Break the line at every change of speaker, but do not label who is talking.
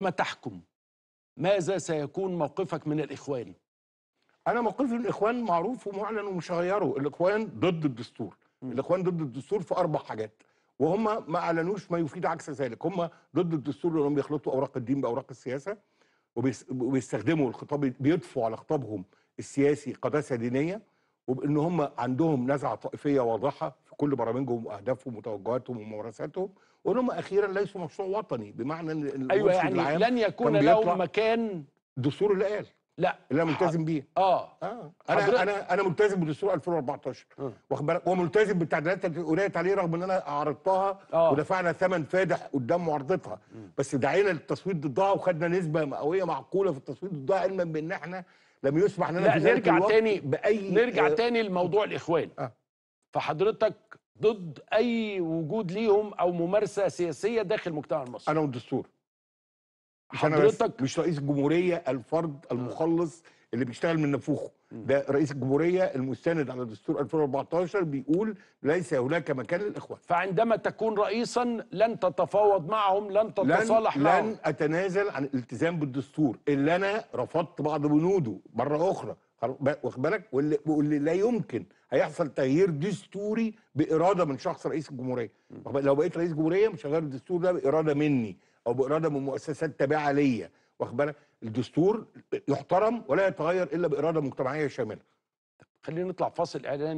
ما تحكم ماذا سيكون موقفك من الإخوان؟ أنا موقفي من الإخوان معروف ومعلن ومش هغيره الإخوان ضد الدستور م. الإخوان ضد الدستور في أربع حاجات وهم ما أعلنوش ما يفيد عكس ذلك هم ضد الدستور لأنهم بيخلطوا أوراق الدين بأوراق السياسة وبيستخدموا الخطاب بيضفوا على خطابهم السياسي قداسة دينية وبان هم عندهم نزعه طائفيه واضحه في كل برامجهم واهدافهم وتوجهاتهم وممارساتهم وان هم اخيرا ليسوا مشروع وطني بمعنى ان ايوه يعني لن يكون لهم مكان دستور اللي قال لا اللي انا ملتزم بيه
اه, آه. انا حضرت. انا
انا ملتزم بدستور 2014 آه. واخد بالك وملتزم بالتعديلات اللي قريت عليه رغم ان انا عرضتها آه. ودفعنا ثمن فادح قدام معارضتها بس دعينا للتصويت ضدها وخدنا نسبه مئويه معقوله في التصويت ضدها علما بان احنا لم يسمح لنا لا في نرجع الوقت تاني باي نرجع آه، تاني
لموضوع الاخوان آه. فحضرتك ضد اي وجود ليهم او ممارسه سياسيه داخل المجتمع المصري
انا والدستور حضرتك مش رئيس الجمهوريه الفرد آه. المخلص آه. اللي بيشتغل من نافوخه ده رئيس الجمهوريه المستند على دستور 2014 بيقول ليس هناك مكان للاخوان
فعندما تكون رئيسا لن تتفاوض معهم لن تتصالح لن معهم لن
اتنازل عن الالتزام بالدستور اللي انا رفضت بعض بنوده مره اخرى واخد بالك واللي, واللي لا يمكن هيحصل تغيير دستوري باراده من شخص رئيس الجمهوريه لو بقيت رئيس جمهوريه مش هغير الدستور ده باراده مني او باراده من مؤسسات تابعه ليا واخد بالك الدستور يحترم ولا يتغير الا باراده مجتمعيه شامله خلينا نطلع فاصل اعلاني